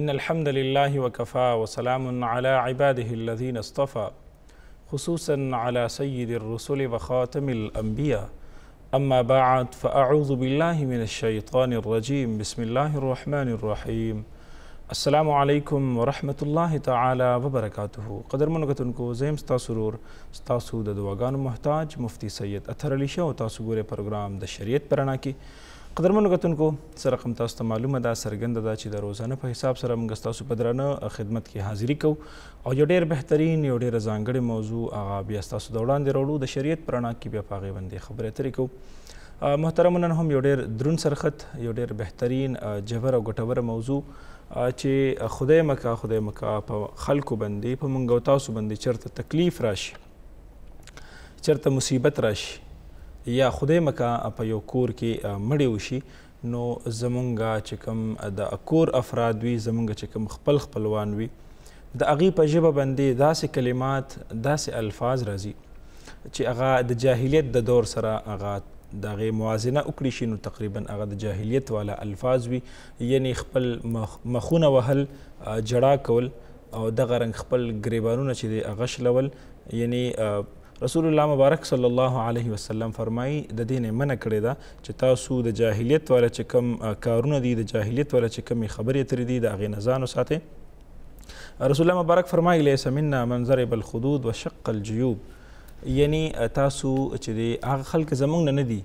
ان الحمد للہ وکفا وسلام علی علی عباده الذین اصطفى خصوصا سید وخاتم الانبیاء اما بعد فاعوذ باللہ من الشیطان الرجیم بسم اللہ الرحمن الرحیم السلام علیکم و اللہ تعالی وبرکاتہ قدر القطن کو زیم ستا سرور ستا سود وغان محتاج مفتی سید علی شاہ و اطرشہ تأث پروگرام شریعت پرانا کی قدرمنو کتونکو څه رقم تاسو ته معلومه ده څرګنده ده چې د روزانه په حساب سره موږ ستاسو په درانه خدمت کې حاضري کوو او یو ډېر بهترین یو ډېر ځانګړی موضوع هغه بیا ستاسو د وړاندې راوړو د شریعت په رڼا کې بیا په هغې باندې خبرې اترې کوو محترمو نن هم یو ډېر دروند سرخط یو ډېر بهترین جبر او ګټوره موضوع چې خدای مکه خدای مکه په خلکو باندې په موږ او تاسو باندې چېرته تکلیف راشي چېرته مصیبت راشي یا خدای مکه په یو کور کې مړی وشي نو زمونږ چې کوم د کور افراد وي زمونږ چې کوم خپل خپلوان وي د هغې په ژبه باندې داسې کلمات داسې الفاظ راځي چې هغه د جاهلیت د دور سره هغه د هغې موازنه وکړي شي نو تقریبا هغه د جاهلیت والا الفاظ وي یعنی خپل مخونه وهل جړا کول او دغه رنګ خپل ګریبانونه چې دی هغه شلول یعنی رسول الله مبارک صلی الله علیه وسلم فرمایي د دې نه منع کړې ده چې تاسو د جاهلیت والا چې کوم کارونه دي د جاهلیت والا چې کومې خبرې ترې دي د هغې نه ځان وساتئ رسول الله مبارک فرمایي لیس منا من ضرب الخدود وشق الجیوب یعنی تاسو چې د هغه خلک زمونږ نه نه دي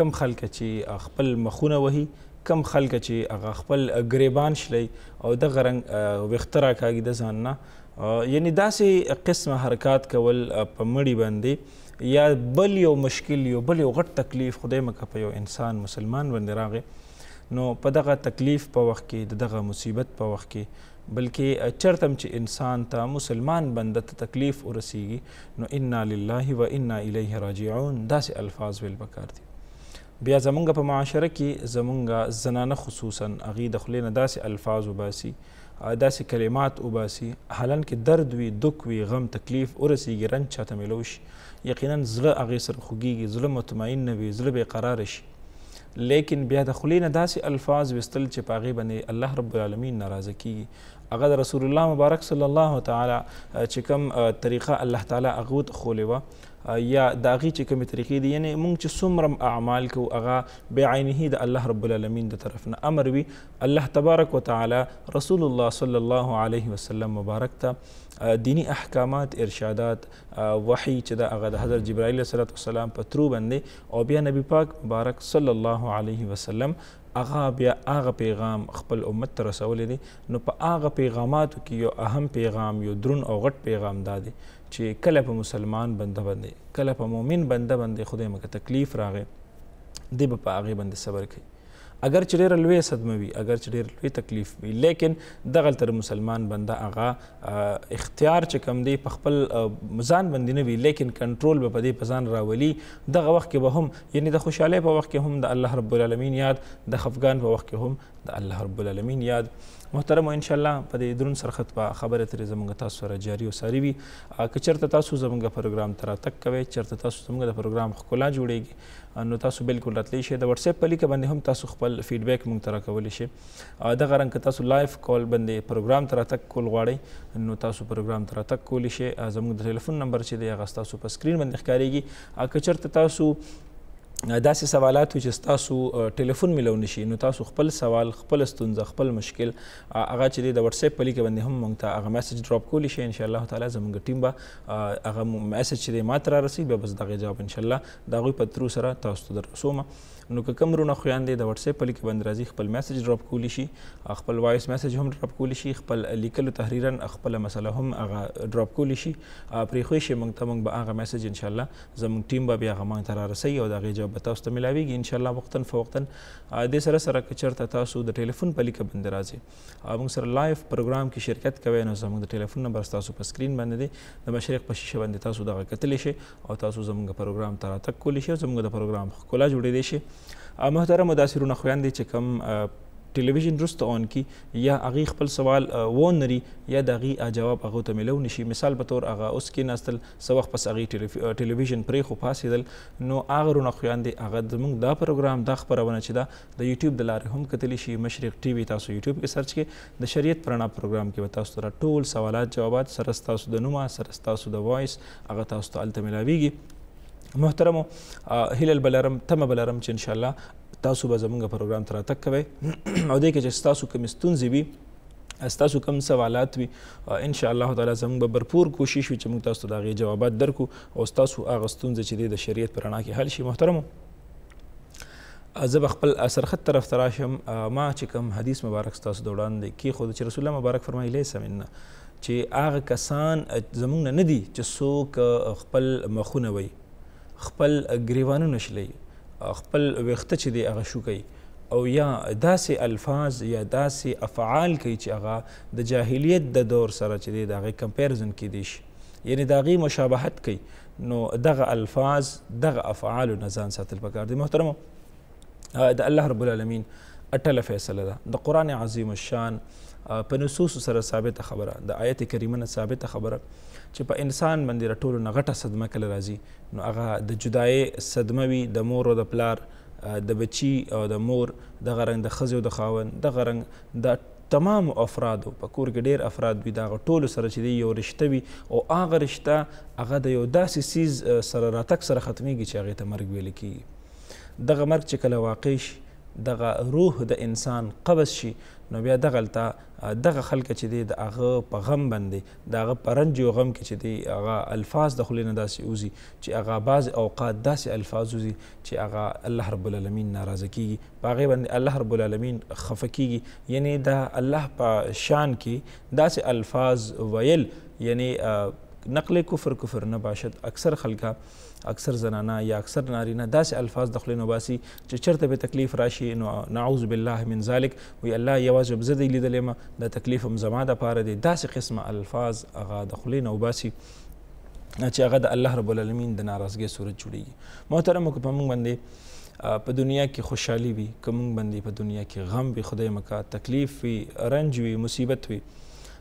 کم خلک چې خپل مخونه وهي کم خلک چې هغه خپل غریبان شلی او د غرنګ وخترا کاږي د ځان نه یعنی داسې قسمه حرکات کول په مړی باندې یا بل یو مشکل یو بل یو غټ تکلیف خدای مکه په یو انسان مسلمان باندې راغی نو په دغه تکلیف په وخت کې دغه مصیبت په وخت کې بلکې چرتم چې انسان ته مسلمان بنده ته تکلیف ورسیږي نو انا لله و انا الیه راجعون داسې الفاظ ویل پکار دي بیا زمونږ په معاشره کې زمونږ زنانه خصوصا هغې د خولې نه داسې الفاظ وباسي داسې کلمات وباسي حالان کې درد وي دک وي غم تکلیف ورسیږي رنج چاته میلو شي یقینا زړه هغې سره خوږیږي زړه مطمئن نه وي زړه بې قراره شي لیکن بیا د خولې نه داسې الفاظ ویستل چې په هغې باندې الله رب العالمین ناراضه کیږي هغه د رسول الله مبارک صلی الله تعالی چې کوم طریقه الله تعالی هغه وت خولې وه یا د هغې چې کومې طریقې دي یعنی موږ چې څومره اعمال کوو هغه بعینه د الله رب العالمین د طرف نه امر وي الله تبارک وتعالی رسول الله صلی الله علیه وسلم مبارک ته دینی احکامات ارشادات وحی چې د هغه د حضرت جبرائیل صلی الله علیه وسلم په ترو باندې او بیا نبی پاک مبارک صلی الله علیه وسلم هغه بیا هغه پیغام خپل امت ته رسولی دی نو په هغه پیغاماتو کې یو اهم پیغام یو درون او غټ پیغام دا دی چې کله په مسلمان بنده باندې کله په مؤمن بنده باندې خدای مکه تکلیف راغی دی به په هغې باندې صبر کوي اگر چې ډېر لوی صدموي اگر چې ډېر لوی تکلیف وي لیکن دغه تر مسلمان بنده هغه اختیار چې کم دی په خپل ځان باندې نه وي لیکن کنټرول به په دې په ځان راولي دغه وخت کې به هم یعنی د خوشحالۍ په وخت کې هم د الله رب العالمین یاد د خفګان په وخت کې هم د الله رب العالمین یاد محترم ان شاء الله په دې درون سرخط په خبره ترې زموږ تاسو سره جاری او ساری وي که چېرته تاسو زموږ پروګرام ته راتګ کوئ چېرته تاسو زموږ د پروګرام ښکلا جوړیږي نو تاسو بالکل راتلی شئ د واتساپ په لیکه باندې هم تاسو خپل فیډبیک موږ ته راکولی شئ دغه رنګ که تاسو لایف کال باندې پروګرام ته راتګ کول غواړئ نو تاسو پروګرام ته راتګ کولی شئ زموږ د ټلیفون نمبر چې دی هغه ستاسو په سکرین باندې ښکارېږي که چېرته تاسو داسې سوالات چې تاسو ټلیفون ملو نشي نو تاسو خپل سوال خپل ستونزه خپل مشکل هغه چې د واتس اپ په لیک باندې هم مونږ ته هغه میسج ډراپ کولی شي ان شاء الله تعالی زموږ ټیم به هغه میسج چې ما تر رسید به بس دغه جواب ان شاء الله دا غوي په تر سره تاسو ته درسوم نو که کوم رونه خویندې د واتس اپ لیک باندې راځي خپل میسج ډراپ کولی شي خپل وایس میسج هم ډراپ کولی شي خپل لیکلو تحریرا خپل مسله هم هغه ډراپ کولی شي پرې خو شي موږ ته موږ به هغه میسج ان شاء الله زموږ ټیم به بیا هغه موږ ته رارسي او دا غي جواب تاسو ته ملاويږي ان شاء الله وختن فوقتن د سره سره کچرته تاسو د ټلیفون په لیک باندې راځي موږ سره لایف پروګرام کې شرکت کوي نو زموږ د ټلیفون نمبر تاسو په سکرین باندې دی د مشرق په شیشه باندې تاسو دغه کتلی شي او تاسو زموږ پروګرام ته راتګ کولی شي زموږ د پروګرام ښکلا جوړې دی شي محترم مداثرونه خویندې چې کوم ټلویزیون رسته اون کی یا اغي خپل سوال وونري یا دغي جواب هغه ته ملو نشي مثال په تور هغه اوس کې نستل سو وخت پس اغي ټلویزیون پرې خو پاسیدل نو هغه رونه خویندې هغه زموږ دا پروګرام د خبرونه چې دا د یوټیوب د لارې هم کتلی شي مشرق ټي وي تاسو یوټیوب کې سرچ کې د شریعت پرانا پروګرام کې تاسو تر ټول سوالات جوابات سره تاسو د نومه سره تاسو د وایس هغه تاسو ته الته ملاويږي محترمو هیله بلرم تمه بلرم چې ان شاء الله تاسو به زموږ پروګرام تر تک کوي او دې کې چې تاسو کوم ستونزې وي تاسو کوم سوالات وي ان شاء الله تعالی زموږ به برپور کوشش وي چې موږ تاسو ته د جوابات درکو او تاسو هغه ستونزې چې د شریعت پرانا کې حل شي محترمو زه به خپل سرخط طرف ته راشم ما چې کوم حدیث مبارک ستاسو د وړاندې کېښود چې رسول الله مبارک فرمایي لیسه منا چې هغه کسان زمونږ نه نه دي چې څوک خپل مخونه وي خپل گریوانونه شلی خپل وخته چې دی هغه شو کوي او یا داسې الفاظ یا داسې افعال کوي چې هغه د جاهلیت د دور سره چې دی د هغې کمپیرزن کې دی شي یعنی د هغې مشابهت کوي نو دغه الفاظ دغه افعالو نه ځان ساتل پکار دی محترمو د الله رب العالمین اټله فیصله ده د قرآن عظیم الشان په نصوصو سره ثابته خبره د آیت کریمه نه ثابته خبره چې په انسان باندې راټول نه غټه صدمه کله راځي نو هغه د جدای صدمه وي د مور او د پلار د بچي او د مور د غرنګ د خزو د خاون د غرنګ د تمام افرادو په کور کې ډیر افراد وي دا ټولو سره چې دی یو رشته وي او هغه رشته هغه د یو داسې سیز سره راتک سره ختمیږي چې هغې ته مرګ ویل کیږي دغه مرګ چې کله واقع شي دغه روح د انسان قبض شي نو بیا دغلته دغه خلک چې دی د هغه په غم باندې د هغه په رنج او غم کې چې دی هغه الفاظ د خولې نه داسې اوزي چې هغه بعض اوقات داسې الفاظ اوزي چې هغه الله رب العالمین ناراضه کیږي په هغې باندې الله رب العالمین خفه کیږي یعنی د الله په شان کې داسې الفاظ ویل یعنی نقل کفر کفر نه باشد اکثر خلکه اکثر زنانه یا اکثر نارینه داسې الفاظ د خولې نه باسي چې چیرته به تکلیف راشي نو نعوذ بالله من ذلک وی الله یوازې زه دی لیدلی ما د تکلیف هم زما د پاره دی داسې قسمه الفاظ هغه د خولې نه وباسي چې هغه د الله رب العالمین د ناراضګۍ صورت جوړیږي محترمو که په موږ باندې په دنیا کې خوشحالي وي که موږ باندې په دنیا کې غم وي خدای مکا تکلیف وي رنج وي مصیبت وي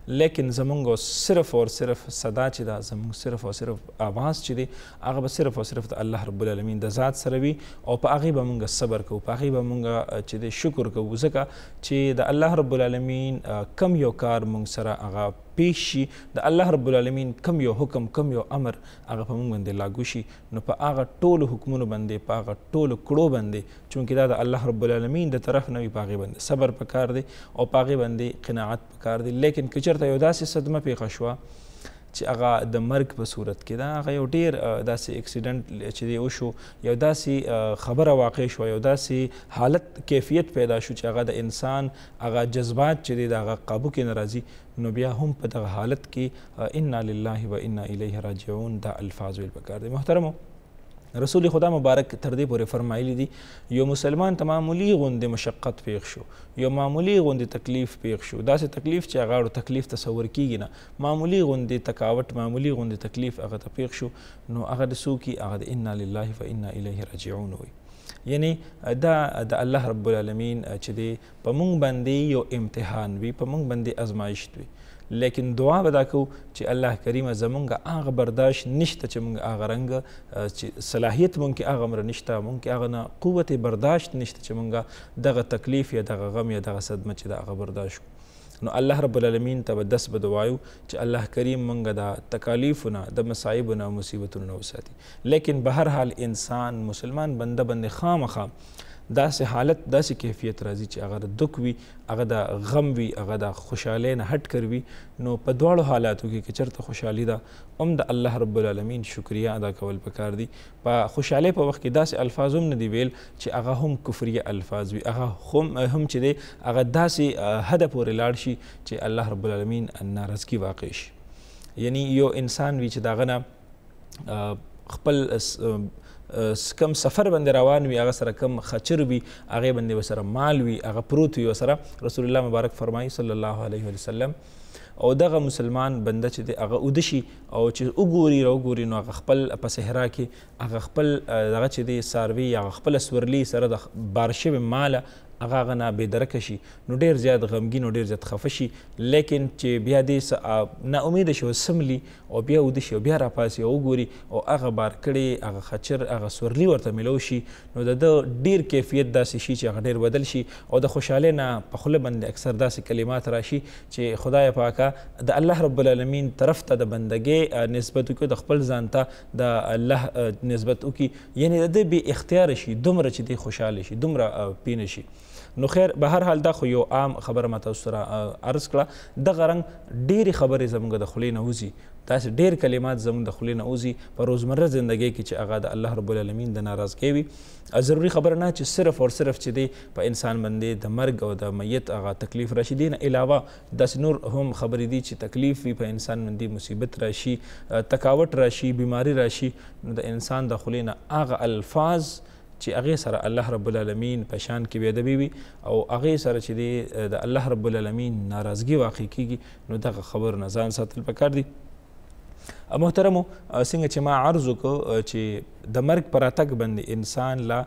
لیکن زمونږ صرف او صرف صدا چې دا زمونږ صرف او صرف اواز چې دی هغه به صرف او صرف د الله رب العالمین د ذات سره وي او په هغې به مونږ صبر کوو په هغې به مونږ چې دی شکر کوو ځکه چې د الله رب العالمین کم یو کار مونږ سره هغه پیښ شي د الله رب العالمین کم یو حکم کم یو امر هغه په موږ باندې لاګو شي نو په هغه ټولو حکمونو باندې په هغه ټولو کړو باندې چونکې دا د الله رب العالمین د طرف نه وي په هغې باندې صبر پکار دی او په هغې باندې قناعت پکار دی لیکن که چېرته یو داسې صدمه پیښه شوه چې هغه د مرګ په صورت کې دا هغه یو ډیر داسې اکسیډنټ چې دی وشو یو داسې خبره واقع شو یو داسې حالت کیفیت پیدا شو چې هغه د انسان هغه جذبات چې دی د هغه قابو کې ناراضي نو بیا هم په دغه حالت کې انا لله و انا الیه راجعون دا الفاظ ویل پکار دي محترمو رسول خدا مبارک تر دې پورې فرمایلی دي یو مسلمان ته معمولی غوندې مشقت پیښ شو یو معمولی غوندې تکلیف پیښ شو داسې تکلیف چې هغه تکلیف تصور کیږي نه معمولی غوندې تکاوت معمولی غوندې تکلیف هغه ته پیښ شو نو هغه د سوکي هغه د انا لله و انا الیه راجعون وي یعنی دا د الله رب العالمین چې دی په مونږ باندې یو امتحان وي په مونږ باندې ازمایښت وي لیکن دعا به دا کوو چې الله کریم زمونږ هغه برداشت نشته چې مونږ هغه رنګ چې صلاحیت مونږ کې هغه مره نشته مونږ کې هغه نه قوت برداشت نشته چې مونږ دغه تکلیف یا دغه غم یا دغه صدمه چې دا هغه برداشت کو نو الله رب العالمین ته به دس به دعایو چې الله کریم مونږ د تکالیفونه د مصایبونه او مصیبتونو نه وساتي لیکن به هر حال انسان مسلمان بنده بنده خامخا داسې حالت داسې کیفیت راځي چې هغه د دک وي هغه د غم وي هغه د خوشحالۍ نه هټ کر وي نو په دواړو حالاتو کې که چېرته خوشحالي ده هم د الله رب العالمین شکریه ادا کول پکار دي په خوشحالۍ په وخت کې داسې الفاظ هم نه دي ویل چې هغه هم کفریه الفاظ وي هغه هم هم چې دی هغه داسې حده پورې لاړ شي چې الله رب العالمین نارضګي واقع شي یعنی یو انسان وي چې داغه نه خپل کم سفر باندې روان وي هغه سره کم خچر وي هغه باندې وسره مال وي هغه پروت وي وسره رسول الله مبارک فرمایي صلی الله علیه وسلم او دغه مسلمان بنده چې هغه اودشي او چې وګوري را وګوري نو هغه خپل په صحرا کې هغه خپل دغه چې دی ساروي هغه خپل سورلي سره د بارشوي مال هغه هغه نه بېدرکه شي نو ډېر زیات غمګین او ډېر زیات خفه شي لیکن چې بیا دې نه امیده شي سملی او بیا وده شي او بیا راپاسي او وګوري او هغه بار کړي هغه خچر هغه سورلي ورته ملو شي نو د ده ډېر کیفیت داسې شي چې هغه ډېر بدل شي او د خوشحالۍ نه په خوله باندې اکثر داسې کلمات راشي چې خدای پاکه د الله رب العالمین طرف ته د بندګۍ نسبت وکړو د خپل ځان ته د الله نسبت وکړي یعنی د دې بې اختیار شي دومره چې دی خوشحاله شي دومره پینه شي نو خیر به هر حال دا خو یو عام خبره ماته سره عرض کړه دغه رنګ ډېرې خبرې زموږ د خولې نه وځي داسې ډېر کلمات زموږ د خولې نه وځي په روزمره زندګۍ کې چې هغه د الله رب العالمین د ناراضګۍ وي ضروري خبره نه چې صرف او صرف چې دی په انسان باندې د مرګ او د میت هغه تکلیف راشي دی نه علاوه داسې نور هم خبرې دي چې تکلیف وي په انسان باندې مصیبت راشي تکاوت راشي بیماری راشي نو د انسان د خولې نه هغه الفاظ چې هغه سره الله رب العالمین په شان کې بی ادبی وي او هغه سره چې دی د الله رب العالمین ناراضگی واقع کیږي نو دغه خبر نه ځان ساتل پکار دی محترمو څنګه چې ما عرض وکړ چې د مرګ پر اتک باندې انسان لا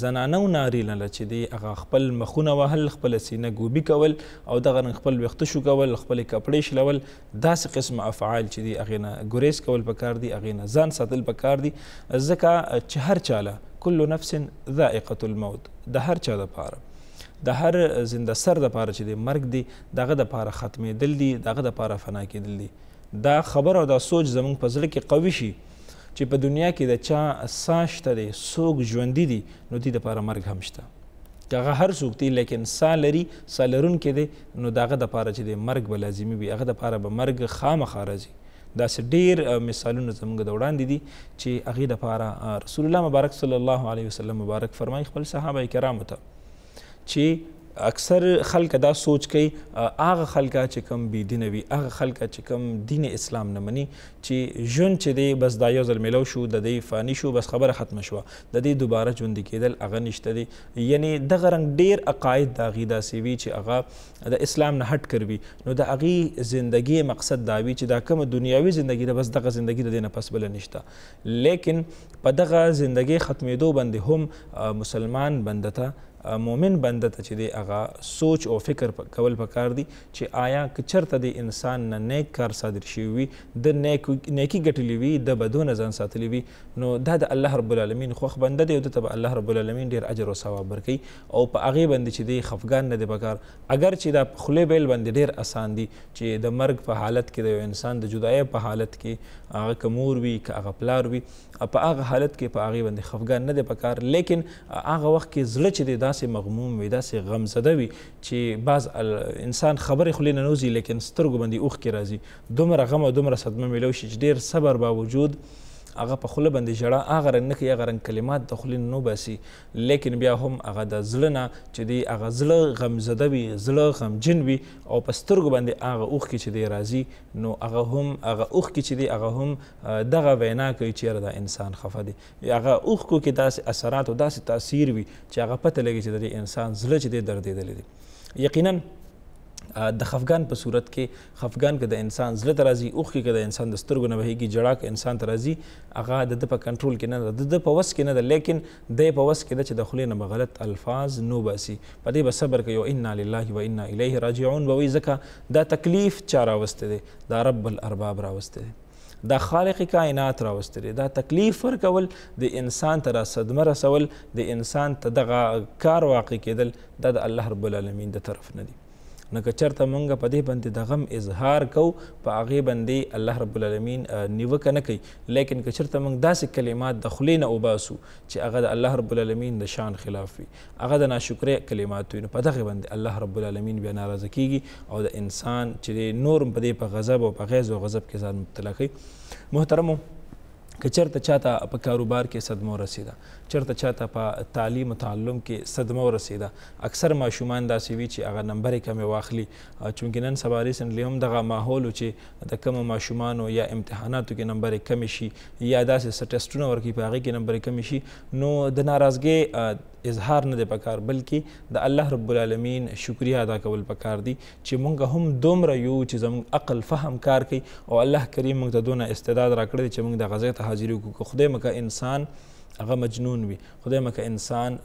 زنانو ناری لاله چې دی هغه خپل مخونه وهل خپل سینه ګوبي کول او دغه خپل وخت شو کول خپل کپړې شلول داسې قسم افعال چې دی هغه نه ګریس کول پکار دی هغه نه ځان ساتل پکار دی ځکه چې هر چاله کل نفس ذائقه الموت د هر چا لپاره د هر زنده سر د پاره چې د مرګ دی دغه د پاره ختمې دل دی دغه د پاره فنا کېدل دی دا خبر او دا سوچ زمونږ په زړه کې قوي شي چې په دنیا کې د چا ساه شته دی څوک ژوندي دي نو دې دپاره مرګ هم شته که هغه هر څوک دی لیکن ساه لري ساه لرونکی دی نو د هغه دپاره چې دی مرګ به لازمي وي هغه دپاره به مرګ خامخا راځي داسې ډیر مثالونه زموږ د وړاندې دي چې هغې دپاره رسول الله مبارک صلی الله علیه وسلم مبارک فرمایي خپل صحابه کرامو ته چې اکثر خلک دا سوچ کوي هغه خلک چې کم بی دین وي هغه خلک چې کم دین اسلام نه مني چې ژوند چې دی بس دا یو ځل ملو شو د دې فانی شو بس خبره ختم شوه د دې دوباره ژوند کېدل هغه نشته دی یعنی دغه رنګ ډیر عقاید دا غي دا سی وی چې هغه د اسلام نه هټ کړوي نو د هغه زندگی مقصد دا وی چې دا کوم دنیاوي زندگی ده بس دغه زندگی د نه پس بل نشته لیکن په دغه زندگی ختمېدو باندې هم مسلمان بنده ته مومن بنده ته چې دی هغه سوچ او فکر کول پکار دی چې آیا که چېرته د انسان نه نیک کار صادر شوي وي د نیکي ګټلې وي د بدو نه ځان ساتلی وي نو دا د الله رب العالمین خوښ بنده دی او ده ته به الله رب العالمین ډېر اجر او ثواب ورکوي او په هغې باندې چې دی خفګان نه دی پکار اگر چې دا خولې بیل باندې ډېر اسان دي چې د مرګ په حالت کې د یو انسان د جدایۍ په حالت کې هغه که مور وي که هغه پلار وي په هغه حالت کې په هغې باندې خفګان نه دی پکار لیکن هغه وخت کې زړه چې دی داسې مغموم وي داسې غمزده وي چې بعض انسان خبرې خولې نه نوځي لیکن سترګو باندې اوښکې راځي دومره غم او دومره صدمه میلو شي چې ډېر صبر باوجود هغه په خوله باندې ژړا هغه رنګ نه کوي هغه رنګ کلمات د خولې نه باسي لیکن بیا هم هغه د زړه نه چې دی هغه زړه غمزده وي زړه غمجن وي او په سترګو باندې هغه اوښکې چې دی راځي نو هغه هم هغه اوښکې چې دی هغه هم دغه وینا کوي چې یاره دا انسان خفه دی هغه اوښکو کې داسې اثرات او داسې تاثیر وي چې هغه پته لګي چې د انسان زړه چې دی دردېدلی دی یقینا د خفقان په صورت کې خفقان که د انسان زړه ته راځي اوښکې که د انسان د سترګو نه بهیږي ژړا که انسان ته راځي هغه د ده په کنټرول کې نه ده د ده په وس کې نه ده لیکن دی په وس کې ده چې د خولې نه به غلط الفاظ نو باسي په دې به صبر کوي او انا لله و انا الیه راجعون به وایي ځکه دا تکلیف چا راوستی دی دا رب الارباب راوستی دی دا خالق کائنات راوستي دی دا تکلیف ورکول د انسان ته را صدمه رسول د انسان ته دغه کار واقع کېدل دا د الله رب العالمین د طرف نه دی نو که چرته مونږ په دې باندې د غم اظهار کو په هغې باندې الله رب العالمین نیوکه نه کوي لیکن که چرته مونږ داسې کلمات د خولې نه وباسو چې هغه د الله رب العالمین د شان خلاف وي هغه د ناشکرې کلمات وي نو په دغه باندې الله رب العالمین بیا ناراضه کیږي او د انسان چې نور په دې په غضب او په غیظ او غضب کې ځان مبتلا کوي محترمو که چرته چاته په کاروبار کې صدمه ورسېده چرته چاته په تعلیم و تعلم کې صدمه ورسېده اکثر ماشومان داسې وي چې هغه نمبرې کمې واخلي چونکې نن سبا ریسنټلی هم دغه ماحول چې د کمو ماشومانو یا امتحاناتو کې نمبرې کمې شي یا داسې څه ټیسټونه ورکوي په هغې کې نمبرې کمې شي نو د ناراضګۍ اظهار نه دی پکار بلکې د الله رب العالمین شکریا ادا کول پکار دي چې مونږ هم دومره یو چې زموږ عقل فهم کار کوي او الله کریم موږ ته دونه استعداد راکړی چې موږ د غزې ته حاضر وکړو که خدای مکه انسان هغه مجنون وي خدای مکه انسان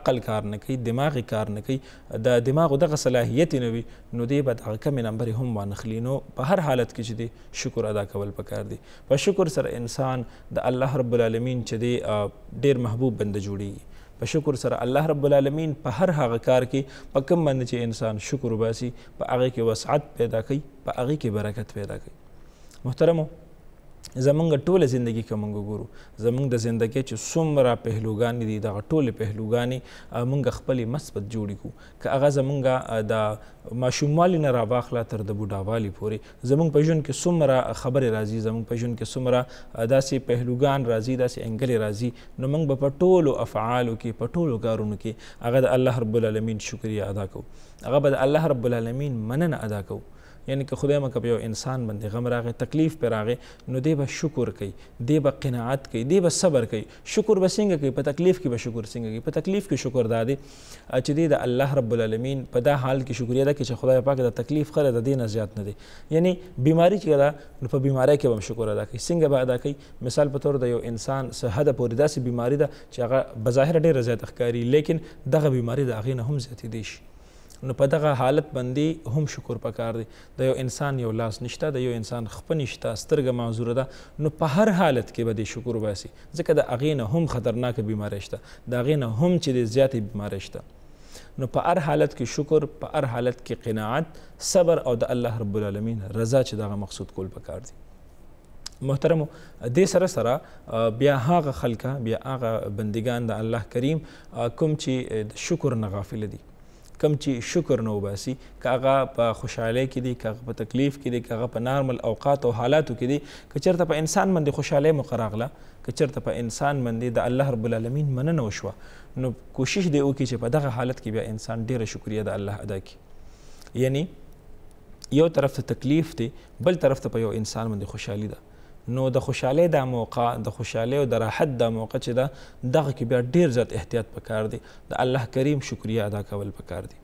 عقل کار نه کوي دماغ کار نه کوي د دماغ دغه صلاحیت نه وي نو دی به هغه کم نمبر هم وانخلي نو په هر حالت کې چې دی شکر ادا کول پکار دی په شکر سره انسان د الله رب العالمین چې دی ډیر محبوب بنده جوړیږي په شکر سره الله رب العالمین په هر هغه کار کې په کوم باندې چې انسان شکر وباسي په هغه کې وسعت پیدا کوي په هغه کې برکت پیدا کوي محترمو زمونږ ټوله زندگی که مونږ ګورو زمونږ د زندگی چې څومره پهلوګانې دي دغه ټولې پهلوګانې مونږ خپلې مثبت جوړې کړو که هغه زمونږ د ماشوموالي نه راواخله تر د بوډاوالي پورې زمونږ په ژوند کې څومره خبرې راځي زمونږ په ژوند کې څومره داسې پهلوګان راځي داسې انګلې راځي نو مونږ به په ټولو افعالو کې په ټولو کارونو کې هغه د الله رب العالمین شکریه ادا کوو هغه به د الله رب العالمین مننه ادا کوو یعنی که خدای مکه په یو انسان باندې غم راغی تکلیف پر راغی نو دی به شکر کوي دی به قناعت کوي دی به صبر کوي شکر به څنګه کوي په تکلیف کې به شکر څنګه کوي په تکلیف کې شکر دادی چې دی د الله رب العالمین په دا حال کې شکریا ده چې خدای پاک د تکلیف خره د دینه زیات نه دی یعنی بیماری چې ده نو په بیماری کې به شکر ادا کوي څنګه به ادا کوي مثال په تور د یو انسان صحه د پورې داسې بیماری ده چې هغه بظاهر ډیره زیات ښکاري لیکن دغه بیماری د هغې نه هم زیاتې دی شي نو په دغه حالت باندې هم شکر پکار دی د یو انسان یو لاس نشته د یو انسان خپه نشته سترګه معذوره ده نو په هر حالت کې به دې شکر وباسي ځکه د هغې نه هم خطرناکه بیمارۍ شته د هغې نه هم چې دې زیاتې بیمارۍ شته نو په هر حالت کې شکر په هر حالت کې قناعت صبر او د الله رب العالمین رضا چې دغه مقصود کول پکار دی محترم دې سره سره بیا هغه خلک بیا هغه بندگان د الله کریم کوم چې شکر نه غافل دي کم چې شکر نو باسي کاغه په خوشحالۍ کې دي کاغه په تکلیف کې دي کاغه په نارمل اوقات او حالاتو کې دي که چېرته په انسان باندې خوشحالۍ مقر راغله که چېرته په انسان باندې د الله رب العالمین مننه وشوه نو کوشش دی وکړي چې په دغه حالت کې بیا انسان ډیره شکریه د الله ادا کړي یعنی یو طرف ته تکلیف دی بل طرف ته په یو انسان باندې خوشحالي ده نو د خوشحالۍ دا موقع د خوشحالۍ او د راحت دا موقع چې ده دغه کې بیا ډیر زیات احتیاط پکار دی د الله کریم شکریا ادا کول پکار دی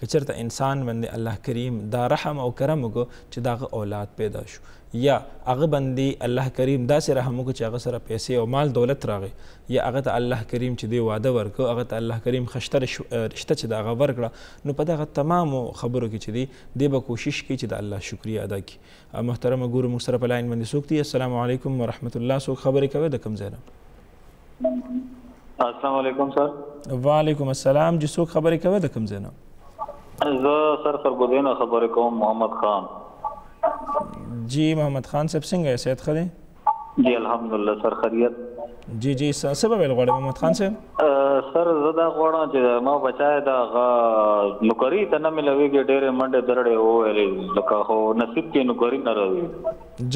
که چېرته انسان باندې الله کریم دا رحم او کرم وکړو چې دغه اولاد پیدا شو یا هغه باندې الله کریم داسې رحم وکړي چې هغه سره پیسې او مال دولت راغی یا هغه ته الله کریم چې دی وعده ورکړ هغه ته الله کریم خشته رشته چې دا هغه ورکړه نو په دغه تمامو خبرو کې چې دی دی به کوشش کوي چې د الله شکریا ادا کړي محترمه ګورو موږ سره په لاین باندې څوک دي السلام علیکم ورحمت الله څوک خبرې کوي د کوم ځای نه السلام علیکم سر وعلیکم السلام چې څوک خبرې کوي د کوم ځای نه زه سر سرګودین خبرې کوم محمد خان جی محمد خان صاحب څنګه یې صحت ښه جی الحمدلله سر خیریت جی جی څه به ویل غواړې محمد خان صاحب سر زه دا غواړم چې ما بچای دا نوکري ته نه ملويږي ډېرې منډې درړې وویلې لکه خو نصیب کې نوکري نه راوي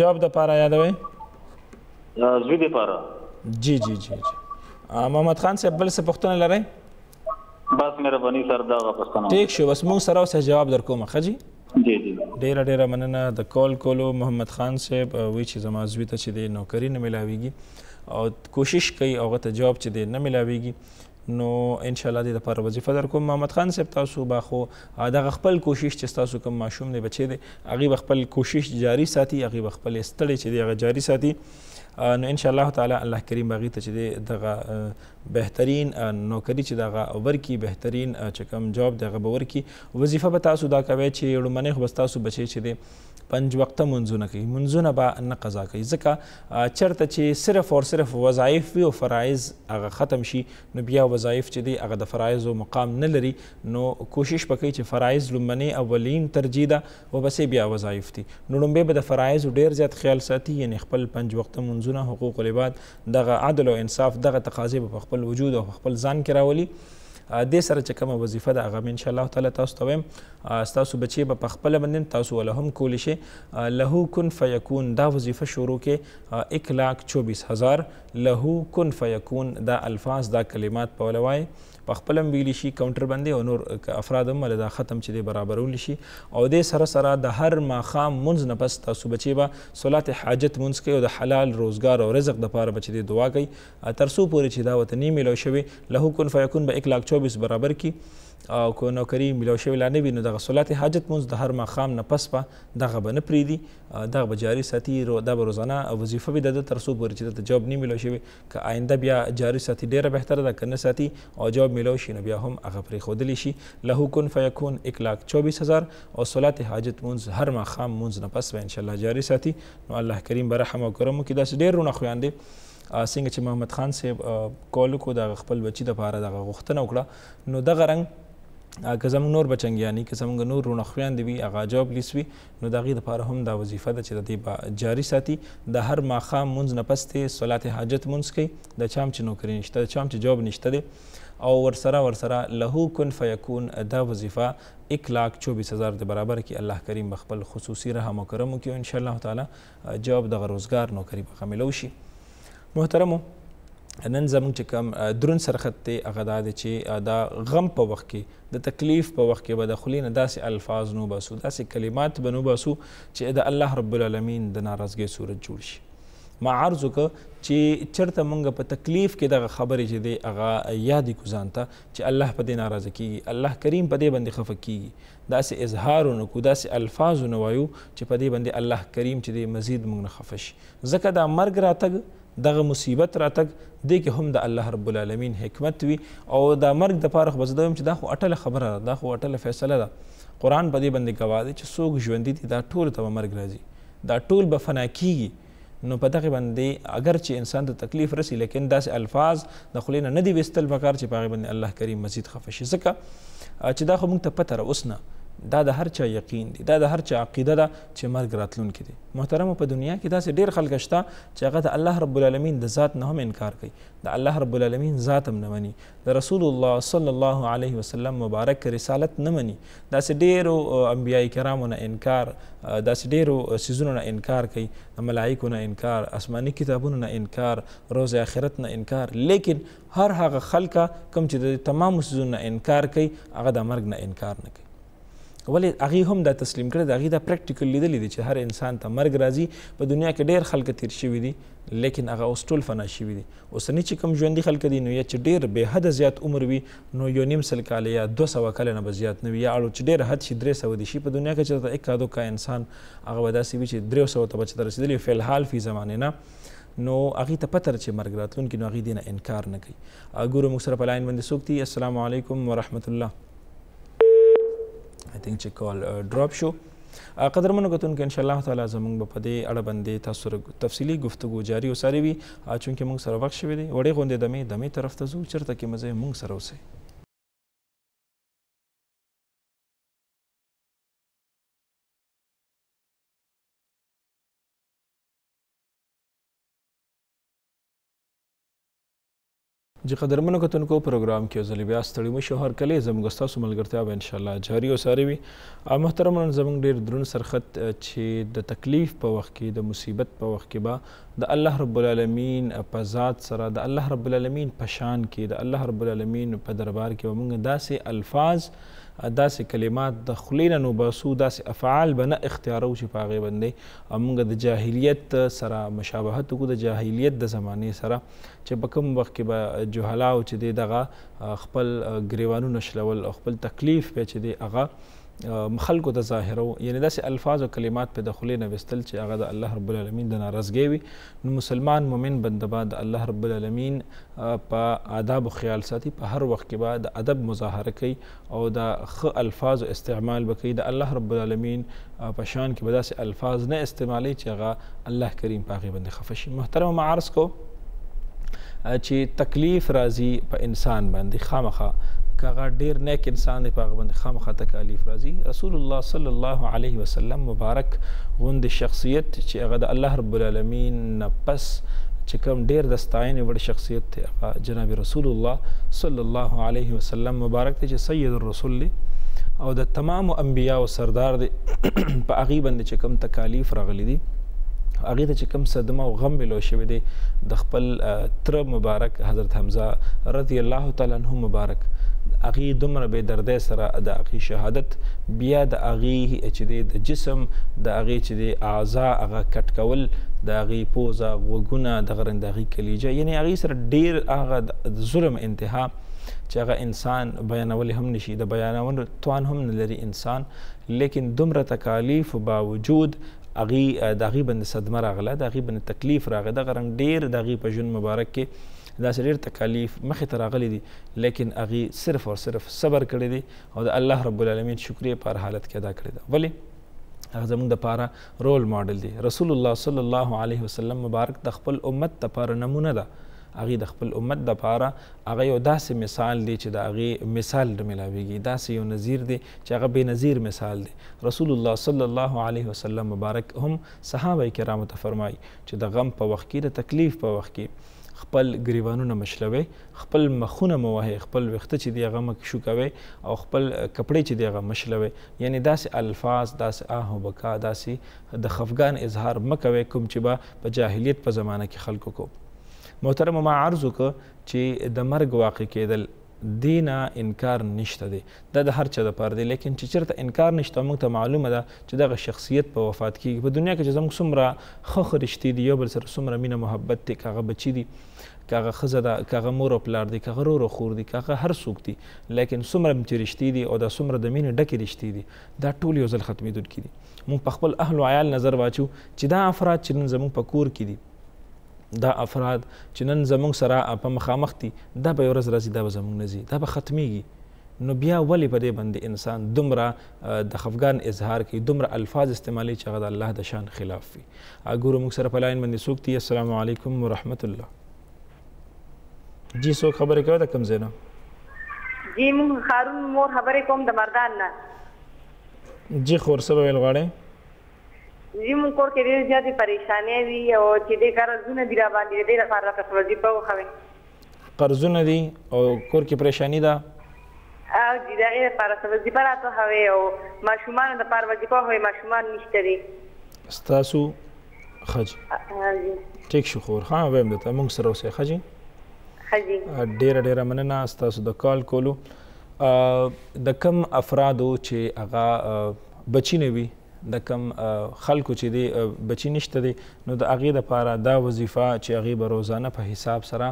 جاب د پاره یادوي زوی د پاره جی جی جی جی محمد خان صاحب بل څه پوښتنه لرئ بس مهرباني سر دا غوښتنه ټیک شو بس موږ سره اوس جواب درکوم خجی جی جی ډیره ډیره مننه د کال کولو محمد خان صاحب وی چې زما زوی ته چې د نوکری نه ملاویږي او کوشش کوي هغه ته جواب چې د نه ملاویږي نو ان شاء الله دې لپاره وظیفه درکوم محمد خان صاحب تاسو با خو دغه خپل کوشش چې تاسو کوم ماشوم نه بچي دي هغه خپل کوشش جاری ساتي هغه خپل ستړي چې دی هغه جاری ساتي نو ان شاء الله تعالی الله کریم باغی ته چې دغه بهترین نوکری چې دغه اوبر کی بهترین چې کوم جواب دغه باور کی وظیفه به تاسو دا کوي چې لمنه خو تاسو بچی چې دی پنځ وخته منځونه کوي منځونه به نه قضا کوي ځکه چرته چې صرف او صرف وظایف وي او فرایض هغه ختم شي نو بیا وظایف چې دي هغه د فرایضو مقام نه لري نو کوشش به کوي چې فرایض لومړنۍ اولین ترجیح ده وبسې بیا وظایف دي نو لومړی به د فرایضو ډیر زیات خیال ساتي یعنی خپل پنځ وخته منځونه حقوق العباد دغه عدل او انصاف دغه تقاضې په خپل وجود او خپل ځان کې راولي دې سره چې کومه وظیفه ده هغه ان شاء الله تعالی تاسو ته وایم تاسو بچي به په خپل باندې تاسو ولا هم کولی شي له کن فیکون دا وظیفه شروع کې 1 لاک 24 هزار له کن فیکون دا الفاظ دا کلمات په ولوای په خپل هم ویلی شي کاونټر باندې او نور افراد هم دا ختم چې دی برابرول شي او دې سره سره د هر ماښام منځ نه پس تاسو بچي به صلات حاجت منځ کوي او د حلال روزګار او رزق دپاره به چې دی دعا کوي تر څو پورې چې دا وطني میلو شوي له کن فیکون به 1 لاک 24 برابر کی او کو نوکری ملو شوی لا نه وي نو دغه صلات حاجت مونږ د هر ماښام نه پس په دغه به نه پرېږدي دغه به جاري ساتي دا به روزانه وظیفه به د تر څو پورې چې د جواب نه ملو شوی که آینده بیا جاري ساتي ډیره بهتره ده که نه ساتي او جواب ملو شي نو بیا هم هغه پرېښودلی شي له کن فیکون یک لاک چوبیس هزار او صلات حاجت مونځ هر ماښام مونځ نه پس به انشاءالله جاري ساتي نو الله کریم به رحم او کرم وکړي داسې ډېر رونه خویاندې څنګه چې محمد خان صاحب کول کو د خپل بچی د پاره د غوښتنه وکړه نو دغه رنګ که زموږ نور بچنګیانی که زموږ نور رونخویان دی وي هغه جواب لیس وي نو د هغې دپاره هم دا وظیفه ده چې د دې به جاري ساتي د هر ماښام مونځ نه پس دی صلات حاجت مونځ کوي د چام چې نوکري نشته د چام چې جواب نشته دی او ورسره ورسره لهو کن فیکون دا وظیفه ایک لاکھ چوبیس ہزار دے برابر کی اللہ کریم بخبل خصوصی رحم و کرم کی ان شاء اللہ تعالی جواب دغه روزگار نوکری به ملوشي محترمو نن زمونږ چې کوم درون سرخط دی هغه دا دی چې دا غم په وخت کې د تکلیف په وخت کې به د خولې نه داسې الفاظ نو باسو داسې کلمات به نو باسو چې د الله رب العالمین د ناراضګۍ صورت جوړ شي ما عرض وکړه چې چرته مونږ په تکلیف کې دغه خبرې چې دی هغه یادې کو ځانته چې الله په دې ناراضه کیږي الله کریم په دې باندې خفه کیږي داسې اظهار ونکړو داسې الفاظ ونوایو چې په دې باندې الله کریم چې دی مزید مونږ نه خفه شي ځکه دا مرګ راتګ دغه مصیبت راتګ دې کې هم د الله رب العالمین حکمت وي او د مرګ د پاره خو بس دویم چې دا خو اټله خبره ده دا خو اټله فیصله ده قرآن په دې باندې ګواه دی چې څوک ژوندي دي دا ټول ته به مرګ راځي دا ټول به فنا کیږي نو په دغه باندې اگر چې انسان ته تکلیف رسی لیکن داسې الفاظ د خلینو نه دی وستل پکار چې په هغه باندې الله کریم مزید خفه شي ځکه چې دا خو موږ ته پته اوس نه دا د هر چا یقین دی دا د هر چا عقیده ده چې مرګ راتلونکی دی محترم په دنیا کې داسې ډیر خلک شته چې هغه د الله رب العالمین د ذات نه هم انکار کوي د الله رب العالمین ذات هم نه مني د رسول الله صلی الله علیه وسلم مبارک رسالت نه مني داسې ډیرو انبیای کرامو نه انکار داسې ډیرو سیزونو نه انکار کوي د ملایکو نه انکار آسماني کتابونو نه انکار روز آخرت نه انکار لیکن هر هغه خلک کم چې د تمام سیزونو نه انکار کوي هغه د مرګ نه انکار نه کوي ولې هغې هم دا تسلیم کړی د هغې دا پریکټیکل لیدلی دی چې هر انسان ته مرګ راځي په دنیا کې ډېر خلک تیر شوي دي لیکن هغه اوس ټول فنا شوي دي اوسني چې کوم ژوندي خلک دي نو یا چې ډېر بې حده زیات عمر وي نو یو نیم سل کاله یا دوه سوه کاله نه به زیات نه وي یا اړو چې ډېر حد شي درې سوه دي شي په دنیا کې چې درته اکا دوکا انسان هغه به داسې وي چې درې سوه ته به چې ته رسېدلی فلحال فی زمانې نه نو هغې ته پته چې مرګ راتلونکي نو هغې دې نه انکار نه کوي ګورو موږ سره په لاین باندې څوک دي السلام علیکم ورحمت الله آی تھنک چې کال ډراپ شو قدرمنو کتونکو ان شاء الله تعالی زموږ په دې اړه باندې تاسو سره تفصیلی گفتگو جاری وساري وي چې موږ سره وخت شوی دی وړې غونډې دمه دمه طرف ته ځو چرته کې مزه موږ سره اوسئ جی قدرمنو کتونکو پروګرام کې ځلې بیا ستړي مو شو هر کله زموږ ستاسو ملګرتیا به ان شاء الله جاری او ساري وي محترم نن زموږ ډیر درون سرخط چې د تکلیف په وخت کې د مصیبت په وخت کې به د الله رب العالمین په ذات سره د الله رب العالمین په شان کې د الله رب العالمین په دربار کې موږ داسې الفاظ داسې کلمات د خلینا نو باسو داسې افعال بنه اختیارو چې پاغه باندې موږ د جاهلیت سره مشابهت کو د جاهلیت د زمانه سره چې په کوم وخت کې به جهلا او چې دغه خپل غریوانو نشلول او خپل تکلیف به چې دغه خلکو ته ظاهرو یعنی داسې الفاظ او کلمات په د خولې نه ویستل چې هغه د الله رب العالمین د ناراضګۍ وي نو مسلمان مؤمن بندبا د الله رب العالمین په آداب او خیال ساتي په هر وخت کې به د ادب مظاهره کوي او د خ الفاظ او استعمال به کوي د الله رب العالمین په شان کې به داسې الفاظ نه استعمالي چې هغه الله کریم په هغې باندې خفه شي محترم معارض کو چې تکلیف راځي په انسان باندې خامخه کغه ډیر نیک انسان دی په هغه باندې خامخا تکالیف راځي رسول الله صلی الله علیه وسلم مبارک غوند شخصیت چې هغه د الله رب العالمین نه پس چې کوم ډیر د ستاینې وړ شخصیت دی هغه جناب رسول الله صلی الله علیه وسلم مبارک دی چې سید الرسول دی او د تمام انبیا او سردار دی په هغه باندې چې کوم تکالیف راغلي دي هغه ته چې کوم صدمه او غم ملو شوی دی د خپل تر مبارک حضرت حمزه رضی الله تعالی عنہ مبارک اغي دومره به دردې سره د اغي شهادت بیا د اغي چې د جسم د اغي چې د اعضاء هغه کټ کول د اغي پوزا وګونه د غرندغي کلیجه یعنی اغي سره ډیر هغه ظلم انتها چې هغه انسان بیانول هم نشي د بیانول توان هم نه لري انسان لیکن دومره تکالیف باوجود اغي د اغي بند صدمه راغله د اغي بند تکلیف راغله د غرنګ ډیر د اغي په جون مبارک کې دا ډېر تکالیف مخې ته راغلي دي لیکن هغې صرف او صرف صبر کړی دی او د الله رب العالمین شکرې په هر حالت کې ادا کړی ده ولې هغه زموږ دپاره رول ماډل دی رسول الله صلی الله علیه وسلم مبارک د خپل امت دپاره نمونه ده هغې د خپل امت دپاره هغه یو داسې مثال دی چې د هغې مثال نه میلاویږي داسې یو نظیر دی چې هغه بې نظیر مثال دی رسول الله صلی الله علیه وسلم مبارک هم صحابه کرامو ته فرمایي چې د غم په وخت کې د تکلیف په وخت کې خپل گریوانونه مشلوي خپل مخونه موهه خپل وخته چې دیغه مک شو کوي او خپل کپڑے چې دیغه مشلوي یعنی داسې الفاظ داسې آه او بکا داسې د خفقان اظهار مکوي کوم چې با په جاهلیت په زمانه کې خلکو کو محترم ما عرض وک چې د مرګ واقع کېدل دینه انکار نشته دی دا د هر چا دپاره دی لیکن چې چېرته انکار نشته موږ ته معلومه ده چې دغه شخصیت په وفات کېږي په دنیا کې چې زموږ څومره ښه ښه رشتې دي یو بل سره څومره مینه محبت دی که هغه بچي دي که هغه ښځه ده که هغه مور او پلار دی که هغه ورور او خور دی که هغه هر څوک دی لیکن څومره چې رشتې دي او دا څومره د مینې ډکې رشتې دي دا ټول یو ځل ختمېدونکي دي موږ په خپل اهل و عیال نظر واچو چې دا افراد چې نن زموږ په کور کې دي دا افراد چې نن زموږ سره په مخامخ دي دا به یو ورځ راځي دا به زموږ نه ځي دا به ختمیږي نو بیا ولې په دې باندې انسان دومره د خفګان اظهار کوي دومره الفاظ استعمالوي چې هغه د الله د شان خلاف وي ګورو موږ سره په لاین باندې څوک دي السلام علیکم ورحمت الله جی څوک خبرې کوي دا کوم ځای نه جی موږ خارون مور خبرې کوم د مردان نه جی خور څه ویل غواړئ زمون کور کې ډېر زیاتې پریشانې وي او چې دې قرضونه دی را باندې ډېر فارغ څه وظیفه وخوي قرضونه دي او کور کې پریشانی ده او دې دغه لپاره څه وظیفه راته هوي او ماشومان د پاره وظیفه هوي ماشومان نشته دي ستاسو خج ټیک شو خور ها وایم ته موږ سره اوسه خجي خجي ډېر ډېر مننه ستاسو د کال کولو د کم افرادو چې هغه بچی نه وي د کم خلکو چې دی بچی نشته دی نو د هغې دپاره دا وظیفه چې هغې به روزانه په حساب سره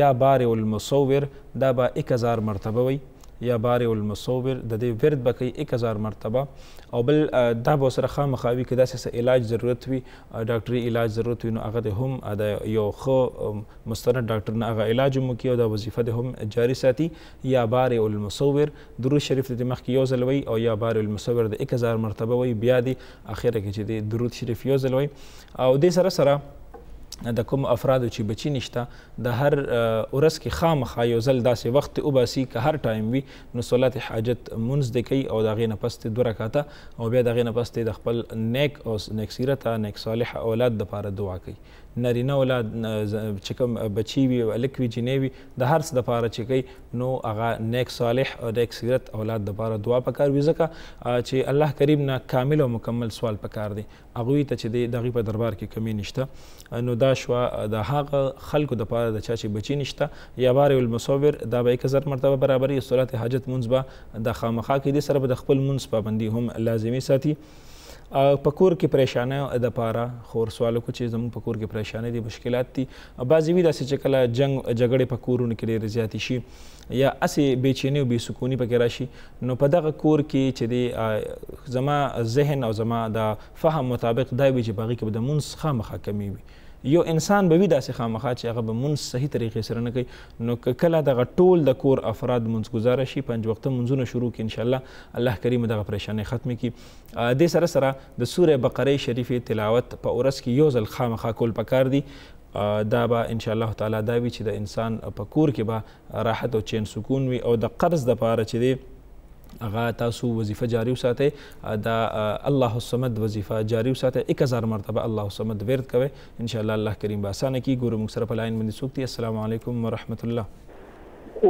یا بار المصور دا به 1000 مرتبه وي یا باري المصور د دې ورد به کوي 1000 مرتبه او بل دا به سره خامخاوي کې داسې علاج ضرورت وي ډاکټري علاج ضرورت وي نو هغه د هم د یو خو مستند ډاکټر نه هغه علاج مو کوي او دا وظیفه د هم جاری ساتي یا باري المصور درود شریف د مخ کې یو ځل وي او یا باري المصور د 1000 مرتبه وي بیا دی اخیره کې چې د درود شریف یو ځل وي او دې سره سره د کوم افرادو چې بچی نشته د هر اورس کې خامخا یو ځل داسې وخت او باسي که هر ټایم وي نو صلات حاجت منځ د کوي او د هغې نه پس دوه رکاته او بیا د هغې نه پس د خپل نیک او نیک سیرته نیک صالح اولاد دپاره دعا کوي نارینه ولاد چې کوم بچی وي الک وي جنې وي د هر څه د پاره چې کوي نو هغه نیک صالح او نیک سیرت اولاد د پاره دعا پکار وي ځکه چې الله کریم نه کامل او مکمل سوال پکار دی هغه ته چې دی دغه په دربار کې کمی نشته نو دا شو د هغه خلکو د پاره د چا چې بچی نشته یا بار المصور دا به 1000 مرتبه برابرې صلات حاجت منځ به د خامخا کې دي سره به د خپل منځ پابندي هم لازمي ساتي په کور کې پریشانه د پاره خور سوالو کو چې زموږ په کور کې پریشانه دي مشکلات دي بعضی وی داسې چې کله جنگ جګړې په کورونو کې ډېر زیات شي یا اسې بې چینی او بې سکونی پکې راشي نو په دغه کور کې چې دی زما ذهن او زما د فهم مطابق دا وی چې باغی کې به د مونږ خامخا کمی وي یو انسان به وي داسې خامخا چې هغه به مونځ صحیح طریقې سره نه کوي نو که کله دغه ټول د کور افراد منځګزاره شي پنځ وخته منځونه شروع کړي انشاءالله الله کریم دغه پریشانۍ ختمې کړي دې سره سره د سورې بقرې شریفې تلاوت په ورځ کې یو ځل خامخا کول پکار دي دا به ان شاء الله تعالی دا وی چې د انسان په کور کې به راحت او چین سکون وي او د قرض د پاره چې دی هغه تاسو وظیفه جاری وساتئ دا الله الصمد وظیفه جاری وساتئ 1000 مرتبه الله الصمد ورد کوي ان شاء الله الله کریم به اسانه کی ګورو موږ سره په لاین باندې څوک دي السلام علیکم ورحمت الله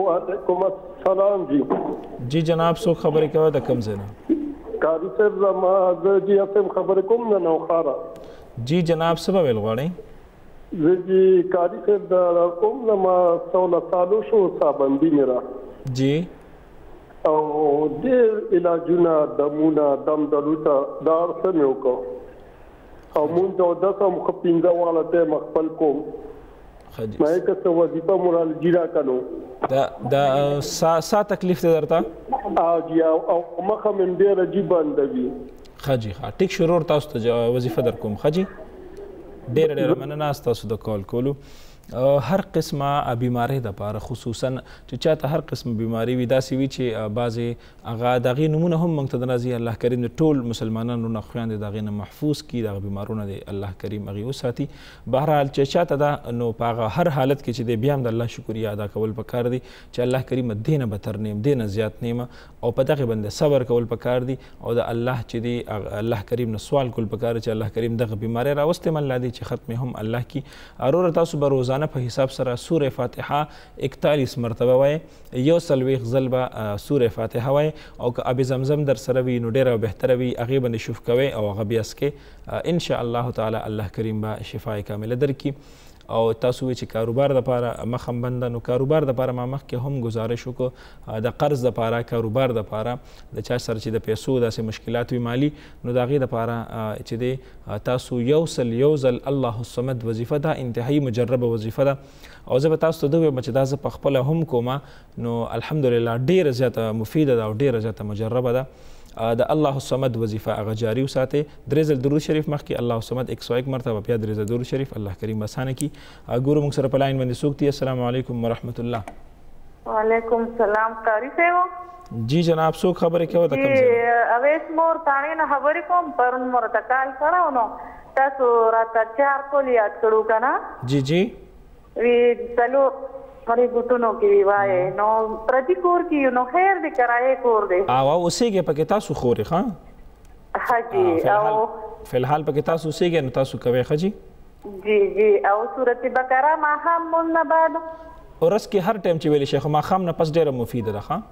وعلیکم السلام جی جی جناب څوک خبرې کوي د کم زنه کاری صاحب زما د جی اف خبرې کوم نه نو خاره جی جناب سبا ویل غواړئ زه جی کاری صاحب د کوم زما 16 سالو شو صاحب بندي میرا جی او ډېر علاجونه دمونه دم دلوته دار سم وکاو او مونږ ته د سم خپینځه والا ته مخبل کوم مې کته وظیفه مورال جیرا کنو دا دا سا, سا تکلیف ته درته او جی او مخه من ډېر عجیب اندوي خاجي ها ټیک شرور تاسو ته وظیفه در کوم خاجي ډېر ډېر مننه تاسو د کال کولو هر قسمه بیماری د پاره خصوصا چې چاته هر قسم بیماری وي داسې وي چې بعضی هغه د هغې نومونه هم موږ ته د نازي الله کریم د ټول مسلمانانو نه خویندې د هغې نه محفوظ کړي د هغه بیمارونه د الله کریم هغې وساتي بهرحال چې چاته ده نو په هغه هر حالت کې چې دی بیا هم د الله شکریه ادا کول پکار دی چې الله کریم دې نه بهتر نیم دې نه زیات نیم او په دغې باندې صبر کول پکار دی او د الله چې دی الله کریم نه سوال کول پکار چې الله کریم دغه بیماری راوستې من الله دې چې ختمې هم الله کی ارور تاسو به روزانه روزانه په حساب سره سوره فاتحه 41 مرتبه وای یو سلويخ ځل به سوره فاتحه وای او که ابي زمزم در سره وي نو ډیره بهتره وي هغه باندې شوف کوي او هغه بیا سکه ان شاء الله تعالی الله کریم به شفای کامله درکړي او تاسو چې کاروبار د پاره مخم بند نو کاروبار د پاره ما مخکې هم گزارش وکړو د قرض د پاره کاروبار د پاره د چا سره چې د پیسو داسې مشکلات وي مالی نو د هغې د پاره چې دی تاسو یو سل یو ځل الله الصمد وظیفه ده انتهایی مجربه وظیفه ده او زه به تاسو ته دویم چې دا زه په خپله هم کومه نو الحمدلله ډېره زیاته مفیده ده او ډېره زیاته مجربه ده د الله الصمد وظیفه هغه جاری وساتئ درې ځل درود شریف مخکې الله الصمد 101 مرتبه بیا درې ځل درود شریف الله کریم اسانه کی ګورو موږ سره په لاین باندې څوک دي السلام علیکم ورحمت الله وعلیکم السلام قاری صاحب جی جناب څوک خبرې کوي د کوم ځای اویس مور ثاني نه خبرې کوم پرون مور تکال کړو نو تاسو راته چار کولیا کړو کنه جی جی وی څلور پرې ګټونو کې وای نو پرتی کور کې نو خیر دې کرایې کور دې او اوسېږي پکې تاسو خورې ښا حاجی او فلحال پکې تاسو اوسېږي نو تاسو کوي حاجی جی جی او صورت بقره ما هم مون نه بعد ورس کې هر ټیم چې ویل شیخ ما خام نه پس ډیره مفید ده ښا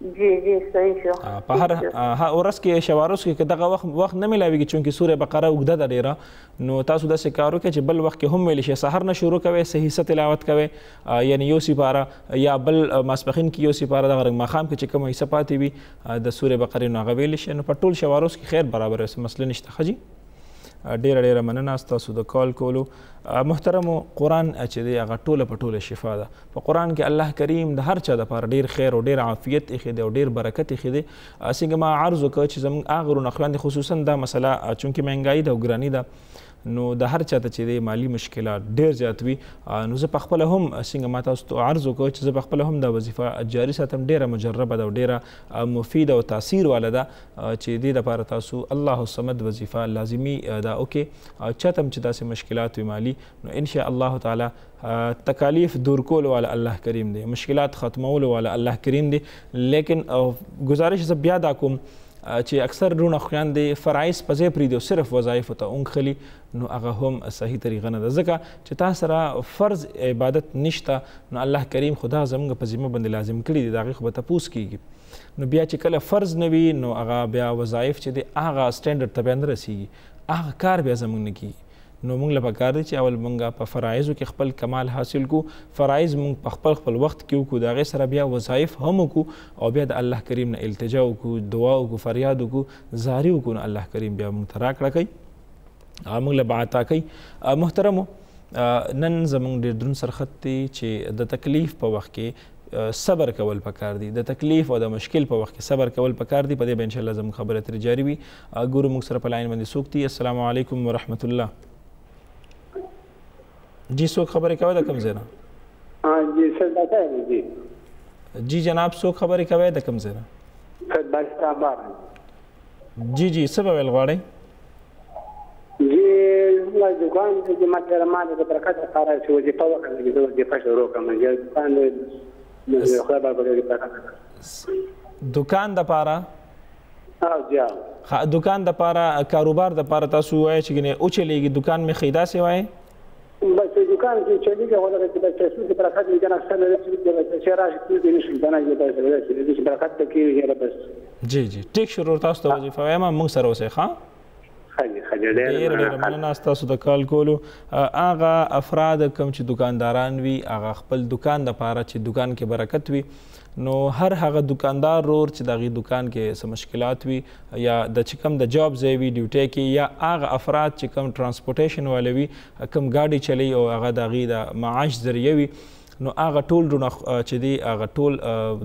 جی جی صحیح شو په هر اورس کې شواروس کې دغه وخت وخت نه ملاويږي چونکی سوره بقره وګړه د ډیره نو تاسو د سکارو کې چې بل وخت کې هم ویل شي سحر نه شروع کوي صحیح ست تلاوت کوي یعنی یو سپاره یا بل ماسپخین کې یو سپاره د غرق مخام کې چې کومه حصہ پاتې وي د سوره بقره نو غویل شي نو په ټول شواروس کې خیر برابر وي مثلا نشته خجی ډیره ډیره مننه ستاسو د کال کولو محترمو قرآن چې دی هغه ټوله په ټوله شفا ده په قرآن کې الله کریم د هر چا دپاره ډیر خیر او ډیر عافیت ایښی دی او ډیر برکت ایښی دی څنګه ما عرض وکړ چې زموږ هغه رونخلاندې خصوصا دا مسله چونکې مهنګایي ده او ګراني ده نو د هر چاته چې د مالی مشکلات ډیر زیات وي نو زه په خپل هم څنګه ماته تاسو عرض وکړ چې زه په خپل هم د وظیفه جاري ساتم ډیره مجربه ده او ډیره مفید او تاثیر والا ده چې دې لپاره تاسو الله سمد وظیفه لازمی ده اوکي چاته هم چې داسې مشکلات وي مالی نو ان شاء الله تعالی تکالیف دور کول والا الله کریم دی مشکلات ختمول والا الله کریم دی لیکن گزارش زه بیا دا کوم چې اکثر رونه خویان دي فرایز پځې پری دي صرف وظایف ته اونخلي نو هغه هم صحیح طریقه نه ده ځکه چې تا سره فرض عبادت نشته نو الله کریم خدا زموږ په ذمه باندې لازم کړی دي دا غي خو به تاسو کیږي نو بیا چې کله فرض نوي نو هغه بیا وظایف چې دي هغه سټانډرډ ته باندې رسیږي هغه کار بیا زموږ نه کیږي نو موږ له پکار دي چې اول موږ په فرایزو کې خپل کمال حاصل کو فرایز موږ په خپل خپل وخت کې وکړو دا غي سره بیا وظایف هم کو او بیا د الله کریم نه التجا وکړو دعا وکړو فریاد وکړو زاری وکړو نو الله کریم بیا موږ ته راکړه کوي هغه موږ له بعتا کوي محترمو نن زموږ ډېر درون سرخط دی چې د تکلیف په وخت کې صبر کول پکار دي د تکلیف او د مشکل په وخت کې صبر کول پکار دي په دې به ان شاء الله زموږ خبره تر جاری وي ګورو موږ سره په لاین باندې سوکتي السلام علیکم ورحمت الله جی څوک خبرې کوي د کوم ځای نه جی سر جی جی جناب څوک خبرې کوي د کوم ځای نه جی جی څه به ویل غواړئ جی لا دکان چې ما سره ما د برکت لپاره چې وظیفه وکړم چې وظیفه شروع کړم چې دکان دکان د پاره ها دکان د پاره کاروبار د پاره تاسو وایئ چې او چلیږي دکان مې خیدا سی وایئ بچوکان چې چلی کې ولر چې بچو کې برکت نه کنه څنګه دې چې د شهر کې دې نشي کنه دې بچو دې چې برکت ته کې یې بس جی جی ټیک شروع تاسو ته وظیفه وایم موږ سره اوسه ښا ډیر ډیر مننه تاسو د کال کولو اغه افراد کم چې دکانداران وي اغه خپل دکان د پاره چې دکان کې برکت وي نو هر هغه دکاندار رور چې دغه دکان کې سم مشکلات وي یا د چې کم د جاب ځای وي ډیوټي کې یا هغه افراد چې کم ترانسپورټیشن والوي کم ګاډي چلی او هغه دغه د معاش ذریعہ وي نو هغه ټول چې دی هغه ټول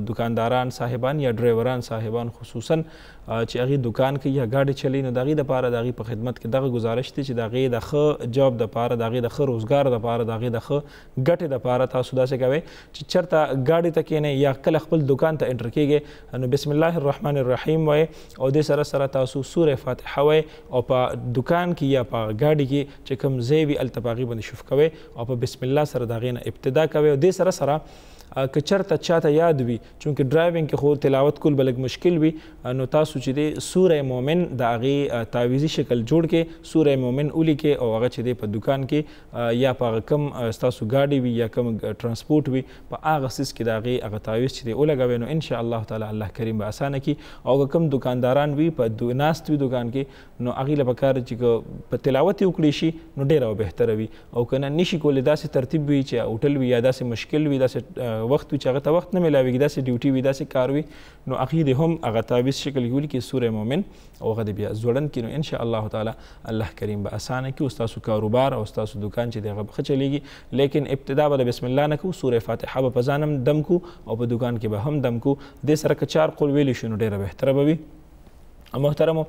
دکانداران صاحبان یا ډرایوران صاحبان خصوصا چې هغه دکان کې یا گاډي چلی نو دغه د پاره دغه په خدمت کې دغه گزارش دی چې دغه د خ جواب د پاره دغه د خ روزګار د پاره دغه د خ ګټه د پاره تاسو داسې کوي چې چرته گاډي تکې نه یا کله خپل دکان ته انټر کیږي نو بسم الله الرحمن الرحیم وای او د سره سره تاسو سوره فاتحه وای او په دکان کې یا په گاډي کې چې کوم ځای وي التپاغي باندې شوف کوي او په بسم الله سره دغه نه ابتدا کوي دې سره سره که چرته چاته یاد وي چونکه ډرایوینګ کې خو تلاوت کول بلګ مشکل وي نو تاسو چې د سوره مؤمن د هغه تعویزی شکل جوړ کې سوره مؤمن اولی کې او هغه چې د په دکان کې یا په کم تاسو ګاډي وي یا کم ترانسپورت وي په هغه سیس کې د هغه هغه تعویز چې دی ولګوي نو ان شاء الله تعالی الله کریم به اسانه کی او کم دکانداران وي په دو ناست وي دکان کې نو هغه لپاره کار چې په تلاوت وکړي شي نو ډیره بهتره وي او کنه نشي کولای داسې ترتیب وي چې هوټل وي یا داسې مشکل وي داسې وخت چې هغه ته وخت نه ملاویږي داسې ډیوټي وي داسې کار وي نو هغې د هم هغه تعویض شکل کې ولیکي سوره مؤمن او هغه د بیا ځوړند کړي نو انشاء الله تعالی الله کریم به اسانه کړي ستاسو کاروبار او ستاسو دکان چې دی هغه به ښه چلیږي لیکن ابتدا به بسم الله نه کوو سوره فاتحه به په ځان هم دم کو او په دکان کې به هم دم کو دې سره که چار قول ویلی شو نو ډېره بهتره به وي محترمو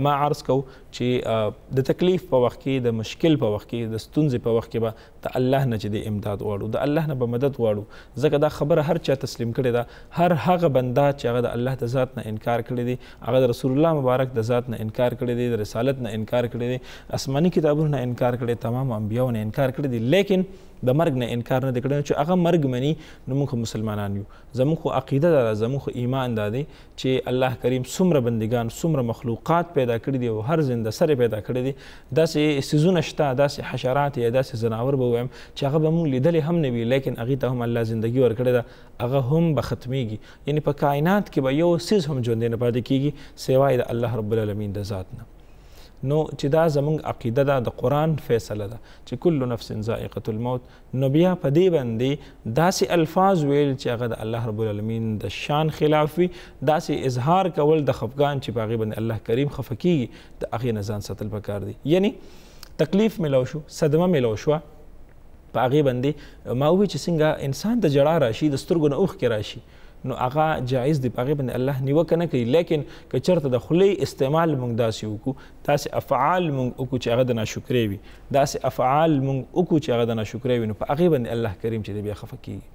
ما عرض کو چې د تکلیف په وخت کې د مشکل په وخت کې د ستونزې په وخت کې به د الله نه چې د امداد واړو د الله نه به مدد واړو ځکه دا خبره هر چا تسلیم کړي ده هر هغه بنده چې هغه د الله د ذات نه انکار کړي دي هغه د رسول الله مبارک د ذات نه انکار کړي دي د رسالت نه انکار کړي دي آسماني کتابونو نه انکار کړي تمام انبیاو نه انکار کړي دي لیکن د مرګ نه انکار نه کړی چې هغه مرګ مني نو موږ مسلمانان یو زموږ خو عقیده دا زموږ ایمان دا دی چې الله کریم څومره بندگان څومره مخلوقات پیدا کړی دي او هر زنده سره پیدا کړی دي داسې سيزونه شته داسې حشرات یا داسې زناور به وایم چې هغه به موږ لیدلې هم نه وي لیکن هغه ته هم الله زندگی ورکړې ده هغه هم به ختميږي یعنی په کائنات کې به یو سیز هم ژوندې نه پاتې کیږي سوای د الله رب العالمین د ذات نه نو چې دا زمونږ عقیده ده د قرآن فیصله ده چې کل نفس ذائقه الموت نو بیا په دې باندې داسې الفاظ ویل چې هغه د الله رب العالمین د شان خلاف وي داسې اظهار کول د خفقان چې په هغې باندې الله کریم خفه کیږي د هغې نه ځان ساتل پکار دي یعنی تکلیف ملو شو صدمه ملو شوه په هغې باندې ما ووایي چې څنګه انسان د جړا راشي د سترګو نه اوښکې راشي نو هغه جایز دی هغه باندې الله نیوکه نه کوي لیکن که چرته د خولې استعمال مونږ داسې وکړو تاسې افعال مونږ وکړو چې هغه د ناشکرۍ وي داسې افعال مونږ وکړو چې هغه د ناشکرۍ وي نو په هغې باندې الله کریم چې دی بیا خفه کیږي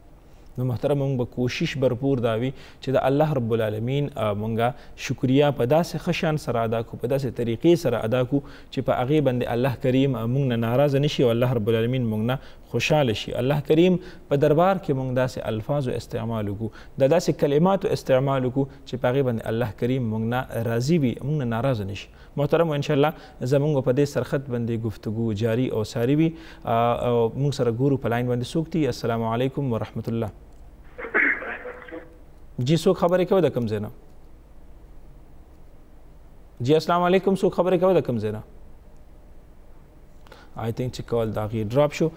نو محترم موږ به کوشش برپور داوي چې د الله رب العالمین مونږه شکریا په داسې خشان سره ادا کو په داسې طریقې سره ادا کو چې په هغه باندې الله کریم مونږ نه ناراضه نشي او الله رب العالمین مونږ نه خوشاله شي الله کریم په دربار کې مونږ داسې الفاظو استعمال وکړو دا داسې کلماتو استعمال وکړو چې په هغې باندې الله کریم مونږ نه راضي وي مونږ نه ناراضه نه شي محترمو انشاءالله زمونږ په دې سرخط باندې گفتگو جاري او ساري وي مونږ سره ګورو په لاین باندې څوک دي السلام علیکم ورحمت الله جی څوک خبرې کوي د کوم ځای نه جی السلام علیکم څوک خبرې کوي د کوم ځای نه آی تھینک چې کال دا غي ډراپ شو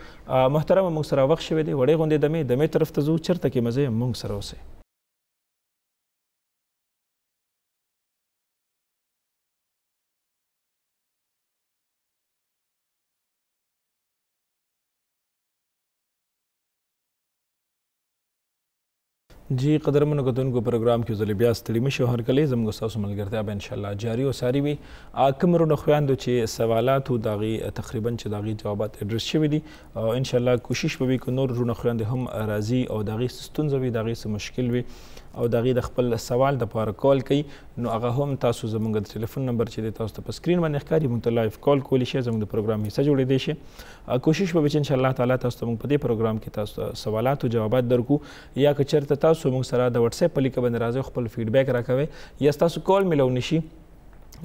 محترم موږ سره وخت شوه دی وړې غونډې دمه دمه طرف ته زو چرته کې مزه موږ سره اوسه جی قدرمنو کتونکو پروګرام کې زلي بیا ستړي مشه هر کله زموږ تاسو ملګرتیا به ان شاء الله جاری او ساری وي کومرو نه خویندو چې سوالات او داغي تقریبا چې داغي جوابات ادرس شوي دي ان شاء الله کوشش به وکړو نور رونه خویند هم راضي او داغي ستونزې وي داغي څه مشکل وي او دغه د خپل سوال د پاره کال کوي نو هغه هم تاسو زموږ د ټلیفون نمبر چې دی تاسو ته په سکرین باندې ښکاري مونږ ته لایو کال کولی شئ زموږ د پروګرام حصہ جوړې دی شي کوشش به چې ان شاء الله تعالی تاسو ته موږ په دې پروګرام کې تاسو سوالات او جوابات درکو یا که چیرته تاسو موږ سره د واتس اپ په لیک باندې راځي خپل فیډبیک راکوي یا تاسو کال ملو نشي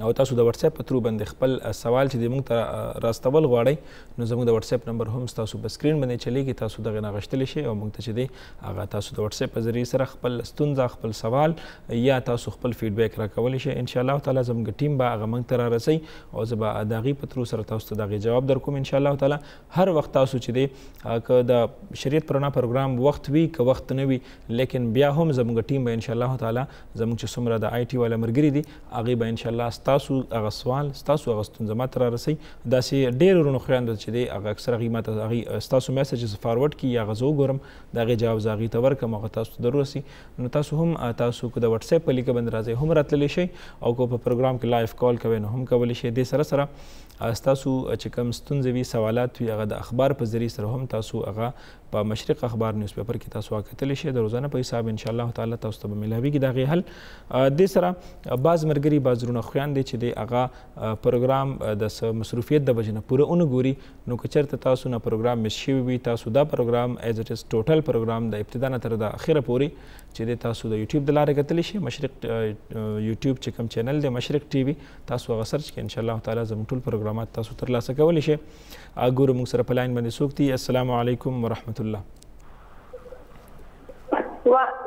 او تاسو د واتس اپ په ترو باندې خپل سوال چې موږ ته راستول غواړئ نو زموږ د واتس اپ نمبر هم تاسو په سکرین باندې چلیږي تاسو دغه نغښتل شي او موږ ته چې دی هغه تاسو د واتس اپ په ذریعه سره خپل ستونزه خپل سوال یا تاسو خپل فیډبیک راکول شي ان شاء الله تعالی زموږ ټیم به هغه موږ ته رارسي او زبا داغي په ترو سره تاسو ته دغه جواب درکوم ان شاء الله تعالی هر وخت تاسو چې دی که د شریعت پرانا پروګرام وخت وي که وخت نه وي لیکن بیا هم زموږ ټیم به ان شاء الله تعالی زموږ چې څومره د آی ټی والا مرګري دي هغه به ان شاء الله تاسو هغه سوال تاسو هغه ستونزه ما تر رسي دا سي ډېر ورونو خویند چې دی هغه اکثر غیمه ته هغه تاسو میسج فارورد کی یا غزو ګورم دا غي جواب زاغي ته ورکم هغه تاسو دروسي نو تاسو هم تاسو کو د واتس اپ په لیک بند راځي هم راتللی شي او کو په پروګرام کې لایف کال کوي نو هم کولی شي د سره سره تاسو چې کوم ستونزې وي سوالات وي هغه د اخبار په ذریعه سره هم تاسو هغه په مشرق اخبار نیوز پیپر کې تاسو واکتلی شئ د روزانه په حساب ان شاء الله تعالی تاسو ته ملاويږي دا غي حل د سره باز مرګري بازرونه خویان دي چې د اغا پروګرام د مصروفیت د وجنه پوره اون ګوري نو کچرته تاسو نه پروګرام مس شي وي تاسو دا پروګرام ایز اټ از ټوټل پروګرام د ابتدا نه تر د اخره پوري چې د تاسو د یوټیوب د لارې کتلی شئ مشرق یوټیوب چې کوم چینل دی مشرق ټي وي تاسو هغه سرچ کړئ ان شاء الله تعالی زموږ ټول پروګرامات تاسو ترلاسه کولی شئ ګورو موږ سره په لاین باندې څوک دي السلام علیکم ورحمۃ رحمت الله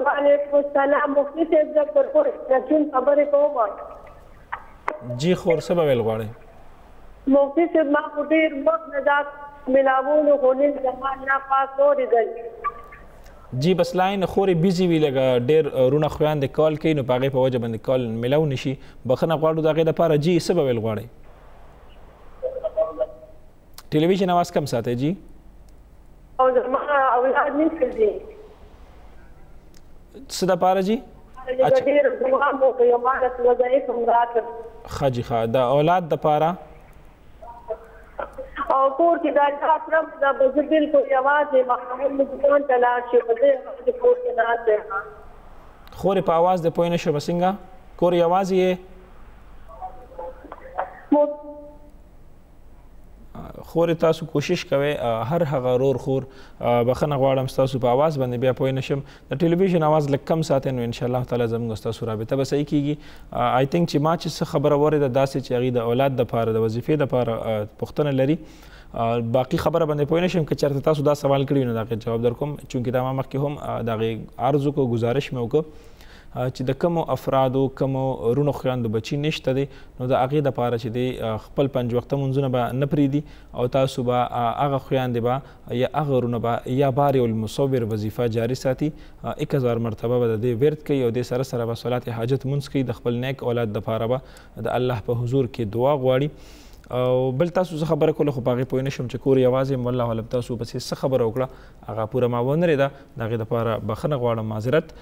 وعلیکم السلام مفتی صاحب د پرپور رسول خبرې کوم جی خور سبا ویل غواړي مفتی صاحب ما ډیر وخت نه دا ملاوونو غونې زمان نه پاتو ریږي جی بس لاین خورې بیزی وی لګه ډیر رونه خویان د کال کین په هغه په وجه باندې کال ملاو نشي بخنه غواړو دغه لپاره جی سبا ویل غواړي ټلویزیون आवाज کم ساتي جی او زما امين څه دي څه د پاره جی اچھا ډیر دعا مو کوي او ما د وظایف مراد خاجي خا د اولاد د پاره او کور کې دا خاطرم دا بزرګ بالکل आवाज محمود مجدون تلاش شي په دې کور کې ناته خورې په आवाज د پوینه شو بسنګا کور یوازې مو خور تاسو کوشش کوئ هر هغه رور خور بخنه غواړم تاسو په आवाज باندې بیا پوه نشم د ټلویزیون आवाज لک کم ساتئ نو ان شاء الله تعالی زموږ تاسو رابطه به صحیح کیږي آی تھنک چې ما چې څه خبره وره د داسې چې غي د اولاد د پاره د وظیفې د پاره پښتنه لري باقی خبره باندې پوه نشم که چېرته تاسو دا سوال کړی نو دا جواب درکوم چونکه دا ما مخکې هم دا غي ارزو کو گزارش مې وکړ چې د کوم افرادو کوم رونو خواندو بچی نشته دي نو د هغه د پاره چې دی خپل پنځ وخت مونږ به نه پریدي او تاسو به هغه خواندې به یا هغه رونه به یا بار المصور وظیفه جاری ساتي 1000 مرتبه به د ورد کوي او د سره سره به صلات حاجت مونږ کوي د خپل نیک اولاد د پاره به د الله په حضور کې دعا غواړي او بل تاسو زه خبره کوله خو پاغه پوینه شم چې کور یوازې والله علم تاسو بس څه خبره وکړه هغه پوره ما ونه ریدا دغه د پاره بخنه غواړم معذرت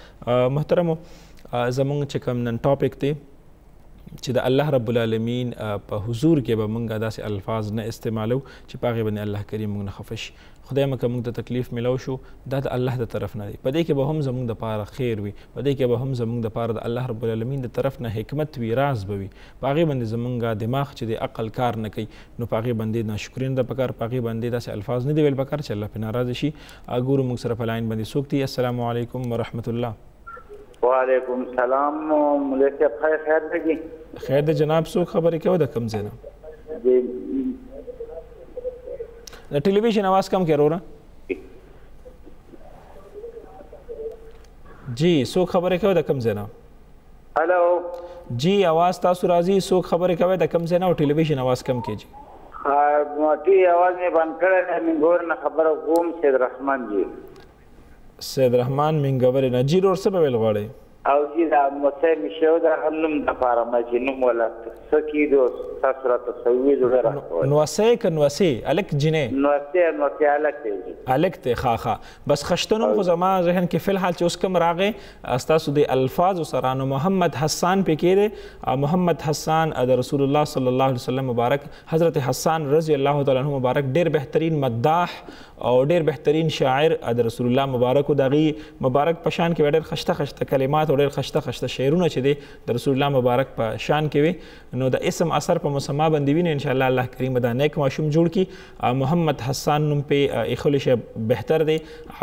محترم زمونږ چې کوم نن ټاپک دی چې د الله رب العالمین په حضور کې به مونږه داسې الفاظ نه استعمالو چې پاغه باندې الله کریم مونږ نه خفش خدای مکه موږ ته تکلیف ملو شو دا د الله د طرف نه دی په دې کې به هم زموږ د پاره خیر وي په دې کې به هم زموږ د پاره د الله رب العالمین د طرف نه حکمت وي راز به وي په هغې باندې زموږ دماغ چې د عقل کار نه کوي نو په هغې باندې ناشکري نه ده پکار په هغې باندې داسې الفاظ نه دي ویل پکار چې الله پرې ناراضه شي ګورو موږ سره په لاین باندې څوک دی السلام علیکم ورحمۃ الله وعلیکم السلام ملک خیر خیر دی خیر دی جناب څوک خبرې کوي د کم ځای نه د ټلویزیون आवाज کم کړه وروره جی څوک خبره کوي د کم ځای نه هلو جی आवाज تاسو راځي څوک خبره کوي د کم ځای نه او ټلویزیون आवाज کم کیږي موټي आवाज مې بند کړه مې غور نه خبره کوم سید رحمان جی سید رحمان منګور نه جی ور څه ویل غواړي او چې دا موسی مشو دا هم نوم د فارم چې نوم ولات سکی دو سره تصویر وغیرہ نوسی ک نوسی الک جنې نوسی نوسی الک دی الک ته خا خا بس خشتنو خو زما ذهن کې فل حال چې اوس کوم راغې استاسو د الفاظ سره نو محمد حسان په کې دی محمد حسان د رسول الله صلی الله علیه وسلم مبارک حضرت حسان رضی الله تعالی عنہ مبارک ډیر بهترین مداح او ډیر بهترین شاعر د رسول الله مبارک او دغه مبارک پشان کې ډیر خشته خشته کلمات او ډېر خشته خشته شعرونه چې دي د رسول الله مبارک په شان کې وي نو د اسم اثر په مسما باندې ویني ان شاء الله الله کریم دا نیک ماشوم جوړ کی محمد حسان نوم په اخلش بهتر دی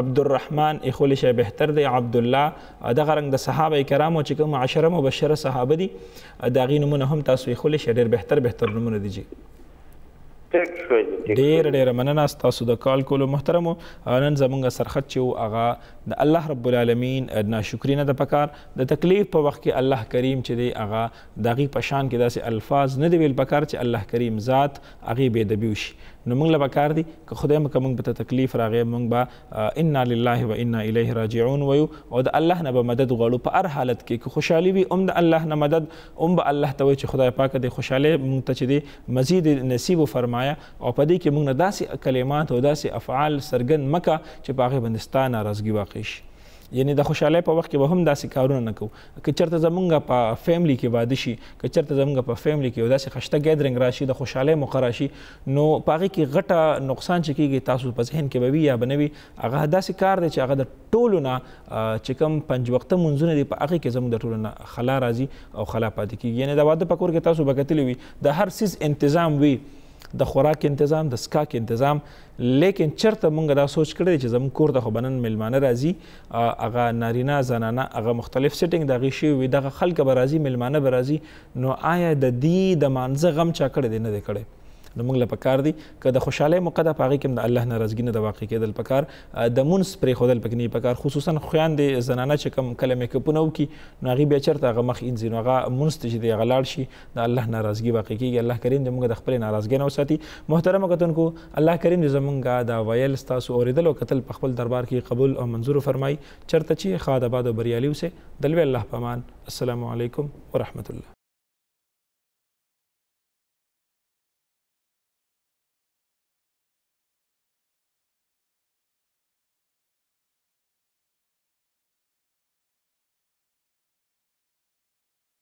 عبدالرحمن اخلش بهتر دی عبد الله دغه رنګ د صحابه کرامو چې کوم عشره مبشره صحابه دي دا غي نمونه هم تاسو اخلش ډېر بهتر بهتر نمونه دي جی ډیر ډیر مننه تاسو د کال کولو محترمو نن زمونږ سرخط چې هغه د الله رب العالمین ناشکری نه د پکار د تکلیف په وخت کې الله کریم چې دی هغه دغه پشان کې داسې الفاظ نه دی ویل پکار چې الله کریم ذات هغه به د بیوش نو موږ له پکار دي که خدای مکه موږ په تکلیف راغی موږ به انا لله و انا الیه راجعون ویو او د الله نه به مدد غواړو په هر حالت کې که خوشحالي وي هم د الله نه مدد هم به الله ته وایي چې خدای پاک دې خوشاله موږ ته چې دی مزید نصیب فرمایا او په دې کې موږ نه داسې کلمات او داسې افعال سرګند مکه چې په هغه بندستانه رازګي واقع کړی شي یعنی د خوشاله په وخت کې به هم داسې کارونه نه کوو که چېرته زمونږ په فیملی کې واده شي که چېرته زمونږ په فیملی کې یو داسې خشته ګیدرنګ راشي د خوشاله موقع راشي نو په هغې کې غټه نقصان چې کېږي تاسو په ذهن کې به وي یا به نه وي هغه داسې کار دی چې هغه د ټولو نه چې کوم پنج وخته مونځونه دي په هغې کې زمونږ د ټولو نه خلا راځي او خلا پاتې کېږي یعنی د واده په کور کې تاسو به کتلی وي د هر څیز انتظام وي د خوراک تنظیم د سکاک تنظیم لیکن چرته مونږ دا سوچ کړی چې زموږ کور د خبنن ملمانه راځي هغه نارینه زنانه هغه مختلف سیټینګ د غشي وي د خلک به راځي ملمانه به راځي نو آیا د دې د مانزه غم چا کړی دی نه دی کړی نو موږ له پکار دي که د خوشاله موقعه پاغي کې د الله ناراضګي نه د واقع کېدل پکار د مونږ پرې خودل پکې نه پکار خصوصا خویان دي زنانه چې کم کلمې کپونه وکي نو هغه به چرته هغه مخ انځي نو هغه مونږ ته چې دی غلاړ شي د الله ناراضګي واقع کېږي الله کریم دې موږ د خپل ناراضګي نه وساتي محترم کتونکو الله کریم دې زمونږه دا ویل تاسو اوریدل او قتل په خپل دربار کې قبول او منظور فرمای چرته چې خادباد او بریالي وسه دلوي الله پامان السلام علیکم ورحمت الله